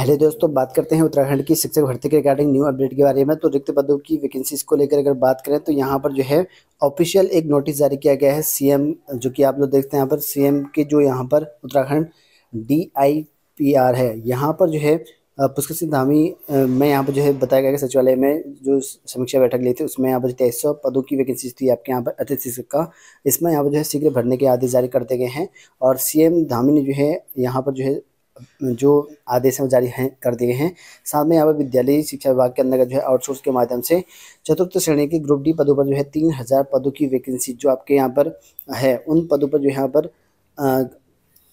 hello दोस्तों बात करते हैं उत्तराखंड की शिक्षक भर्ती के रिगार्डिंग न्यू अपडेट के बारे में तो रिक्त पदों की वैकेंसीज को लेकर अगर बात करें तो यहाँ पर जो है ऑफिशियल एक नोटिस जारी किया गया है सीएम जो कि आप लोग देखते हैं यहाँ पर सीएम के जो यहाँ पर उत्तराखंड डी है यहाँ पर जो है पुष्कर सिंह धामी में यहाँ पर जो है बताया गया कि सचिवालय में जो समीक्षा बैठक ली थी उसमें यहाँ पर तेईस सौ पदों की वैकेंसी थी आपके यहाँ पर अतिथि शिक्षक का इसमें यहाँ पर जो है शीघ्र भरने के आदेश जारी करते गए हैं और सीएम धामी ने जो है यहाँ पर जो है जो आदेश हैं जारी हैं कर दिए हैं साथ में यहाँ पर विद्यालयी शिक्षा विभाग के अंदर जो है आउटसोर्स के माध्यम से चतुर्थ श्रेणी के ग्रुप डी पदों पर जो है तीन हज़ार पदों की वैकेंसी जो आपके यहाँ पर है उन पदों पर जो यहाँ पर आ,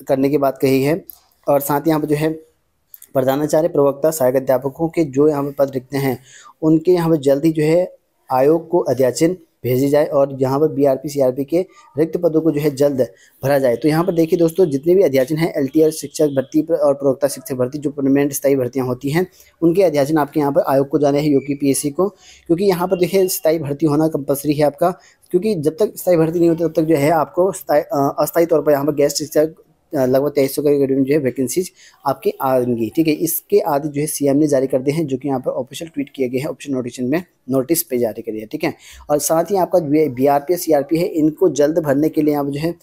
करने की बात कही है और साथ ही यहाँ पर जो है प्रधानाचार्य प्रवक्ता सहायक अध्यापकों के जो यहाँ पर पद रिक्त हैं उनके यहाँ पर जल्द ही जो है आयोग को अध्याचन भेजी जाए और यहाँ पर B R P C R P के रिक्त पदों को जो है जल्द भरा जाए तो यहाँ पर देखिए दोस्तों जितने भी अध्याचन हैं एल टी आर शिक्षक भर्ती और प्रवक्ता शिक्षक भर्ती जो परमानेंट स्थायी भर्तियाँ होती हैं उनके अध्याचन आपके यहाँ पर आयोग को जाने हैं यू पी एस सी को क्योंकि यहाँ पर देखिए स्थायी भर्ती होना कंपल्सरी है आपका क्योंकि जब तक स्थायी भर्ती नहीं होती तब तक जो है आपको अस्थायी तौर पर यहाँ पर गेस्ट शिक्षक लगभग तेईस सौ के करीब जो है वैकेंसीज आपकी आएंगी ठीक है इसके आदि जो है सीएम ने जारी कर दिए हैं जो कि यहाँ पर ऑफिशियल ट्वीट किए गए हैं ऑफिशियल नोटिशन में नोटिस पे जारी करिए ठीक है और साथ ही आपका बी आर पी सीआरपी है इनको जल्द भरने के लिए आप जो है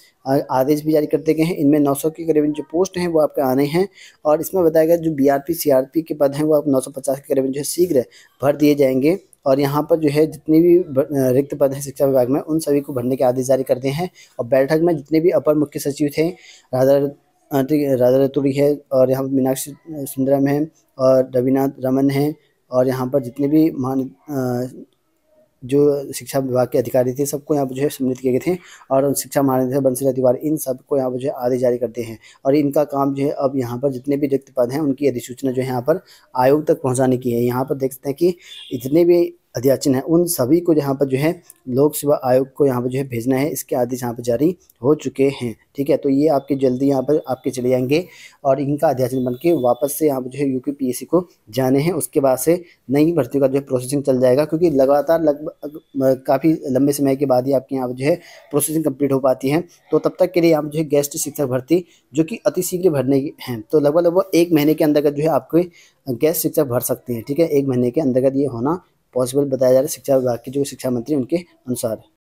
आदेश भी जारी कर दिए गए हैं इनमें नौ के करीबन जो पोस्ट हैं वो आपके आने हैं और इसमें बताया गया जो बी आर के पद हैं वो आप नौ के करीबन जो है शीघ्र भर दिए जाएंगे और यहाँ पर जो है जितने भी रिक्त पद हैं शिक्षा विभाग में उन सभी को भरने के आदेश जारी कर दिए हैं और बैठक में जितने भी अपर मुख्य सचिव थे राधा राधा रतुड़ी है और यहाँ पर मीनाक्षी सुंदरम है और रविनाथ रमन है और यहाँ पर जितने भी महान जो शिक्षा विभाग के अधिकारी थे सबको यहाँ पर जो है सम्मिलित किए गए थे और उन शिक्षा महानिदेशक बंसीलाल तिवारी इन सबको यहाँ पर जो है आदेश जारी करते हैं और इनका काम जो है अब यहाँ पर जितने भी रिक्त पद हैं उनकी अधिसूचना जो है यहाँ पर आयोग तक पहुँचाने की है यहाँ पर देख सकते हैं कि जितने भी अध्याचन है उन सभी को यहाँ पर जो है लोक सेवा आयोग को यहाँ पर जो है भेजना है इसके आदेश यहाँ पर जारी हो चुके हैं ठीक है तो ये आपके जल्दी यहाँ पर आपके चले जाएंगे और इनका अध्याचन बन के वापस से यहाँ पर जो है यू पी को जाने हैं उसके बाद से नई भर्ती का जो है प्रोसेसिंग चल जाएगा क्योंकि लगातार लगभग काफ़ी लंबे समय के बाद ही आपके यहाँ पर जो है प्रोसेसिंग कम्प्लीट हो पाती है तो तब तक के लिए यहाँ जो है गेस्ट शिक्षक भर्ती जो कि अतिशीघ्र भरने की हैं तो लगभग लगभग एक महीने के अंतर्गत जो है आपके गेस्ट शिक्षक भर सकते हैं ठीक है एक महीने के अंतर्गत ये होना पॉसिबल बताया जा रहा है शिक्षा विभाग के जो शिक्षा मंत्री उनके अनुसार